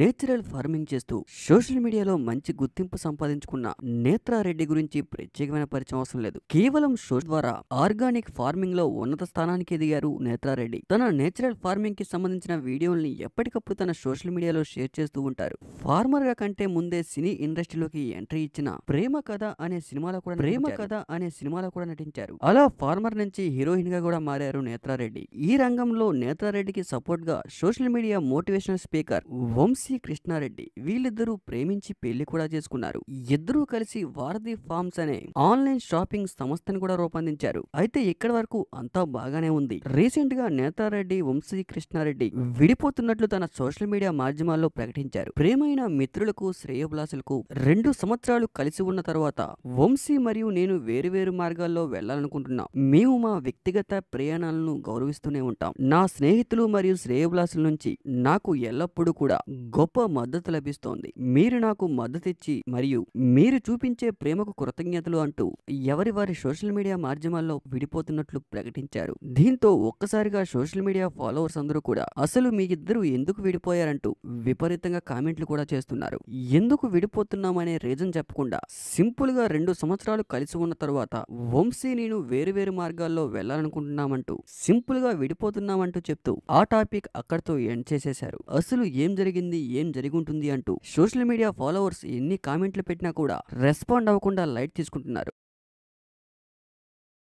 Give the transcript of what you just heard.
natural farming చేస్తూ social మీడియాలో మంచి గుర్తింపు సంపాదించుకున్న నేత్రారెడ్డి గురించి ప్రత్యేకమైన పరిచయం అవసరం లేదు కేవలం షో ద్వారా ఆర్గానిక్ ఫార్మింగ్ లో ఉన్నత స్థానానికి ఎదిగారు నేత్రారెడ్డి తన నేచురల్ ఫార్మింగ్ కి సంబంధించిన వీడియోల్ని ఎప్పటికప్పుడు తన సోషల్ మీడియాలో షేర్ చేస్తూ ఉంటారు ఫార్మర్ గా కంటే ముందే సినీ ఇండస్ట్రీలోకి ఎంట్రీ ఇచ్చిన ప్రేమ కథ అనే సినిమాలో కూడా ప్రేమ కథ అనే సినిమాలో కూడా నటించారు అలా ఫార్మర్ నుంచి హీరోయిన్ గా కూడా మారారు నేత్రారెడ్డి ఈ రంగంలో నేత్రారెడ్డికి సపోర్ట్ గా social media motivational speaker Vamshi Krishna Reddy వీళ్ళిద్దరూ ప్రేమించి పెళ్లి కూడా చేసుకున్నారు ఇద్దరూ కలిసి వారధి ఫార్మ్స్ అనే ఆన్లైన్ షాపింగ్ సంస్థను కూడా రూపొందించారు అయితే ఇక్కడ వరకు అంతా బాగానే ఉంది రీసెంట్ గా నేతారెడ్డి వంశీ కృష్ణారెడ్డి విడిపోతున్నట్లు తన సోషల్ మీడియా మాధ్యమాల్లో ప్రకటించారు ప్రేమైన మిత్రులకు శ్రేయబ్లాసులకు రెండు సంవత్సరాలు కలిసి ఉన్న తర్వాత వంశీ మరియు నేను వేరువేరు మార్గాల్లో వెళ్లాలనుకుంటున్నాం మేము మా వ్యక్తిగత ప్రయాణాలను గౌరవిస్తూనే ఉంటాం నా స్నేహితులు మరియు శ్రేయబ్లాసుల నుంచి నాకు ఎల్లప్పుడూ కూడా గొప్ప మద్దతు లభిస్తోంది మీరు నాకు మద్దతిచ్చి మరియు మీరు చూపించే ప్రేమకు కృతజ్ఞతలు అంటూ ఎవరి వారి సోషల్ మీడియా మాధ్యమాల్లో విడిపోతున్నట్లు ప్రకటించారు దీంతో ఒక్కసారిగా సోషల్ మీడియా ఫాలోవర్స్ అందరూ కూడా అసలు మీ ఇద్దరు ఎందుకు విడిపోయారంటూ విపరీతంగా కామెంట్లు కూడా చేస్తున్నారు ఎందుకు విడిపోతున్నామనే రీజన్ చెప్పకుండా సింపుల్ గా రెండు సంవత్సరాలు కలిసి ఉన్న తరువాత వంశీ నేను వేరు వేరు మార్గాల్లో వెళ్లాలనుకుంటున్నామంటూ సింపుల్ గా విడిపోతున్నామంటూ చెప్తూ ఆ టాపిక్ అక్కడితో ఎండ్ చేసేశారు అసలు ఏం జరిగింది జరిగింది ఏం జరిగుంటుంది అంటూ సోషల్ మీడియా ఫాలోవర్స్ ఎన్ని కామెంట్లు పెట్టినా కూడా రెస్పాండ్ అవ్వకుండా లైట్ తీసుకుంటున్నారు